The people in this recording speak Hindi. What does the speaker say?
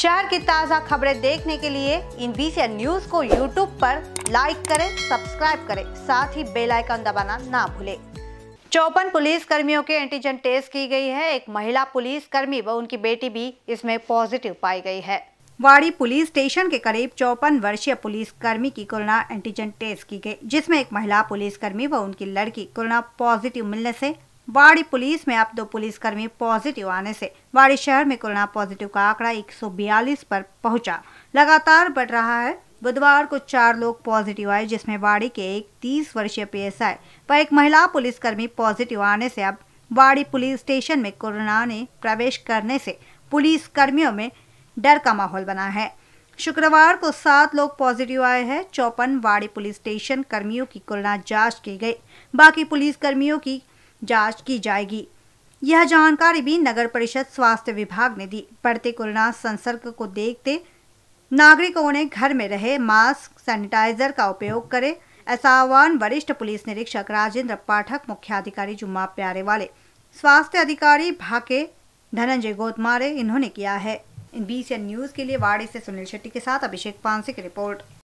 शहर की ताज़ा खबरें देखने के लिए इन बीसी न्यूज को यूट्यूब पर लाइक करें सब्सक्राइब करें साथ ही बेल आइकन दबाना ना भूलें चौपन पुलिस कर्मियों के एंटीजन टेस्ट की गई है एक महिला पुलिस कर्मी व उनकी बेटी भी इसमें पॉजिटिव पाई गई है वाड़ी पुलिस स्टेशन के करीब चौपन वर्षीय पुलिस कर्मी की कोरोना एंटीजन टेस्ट की गई जिसमें एक महिला पुलिस कर्मी व उनकी लड़की कोरोना पॉजिटिव मिलने से बाड़ी पुलिस में अब दो पुलिसकर्मी पॉजिटिव आने से बाड़ी शहर में कोरोना पॉजिटिव का आंकड़ा 142 पर पहुंचा लगातार बढ़ रहा है बुधवार को चार लोग पॉजिटिव आए जिसमें बाड़ी के एक तीस वर्षीय एस पर एक महिला पुलिसकर्मी पॉजिटिव आने से अब बाड़ी पुलिस स्टेशन में कोरोना ने प्रवेश करने से पुलिस कर्मियों में डर का माहौल बना है शुक्रवार को सात लोग पॉजिटिव आए हैं चौपन वाड़ी पुलिस स्टेशन कर्मियों की कोरोना जांच की गई बाकी पुलिस कर्मियों की जांच की जाएगी यह जानकारी भी नगर परिषद स्वास्थ्य विभाग ने दी बढ़ते कोरोना संसर्ग को देखते नागरिकों ने घर में रहे मास्क सैनिटाइजर का उपयोग करें ऐसा आह्वान वरिष्ठ पुलिस निरीक्षक राजेंद्र पाठक मुख्याधिकारी जुम्मा वाले स्वास्थ्य अधिकारी भाके धनंजय गोदमारे इन्होंने किया है इन बी न्यूज के लिए वाड़ी से सुनील शेट्टी के साथ अभिषेक पांसे की रिपोर्ट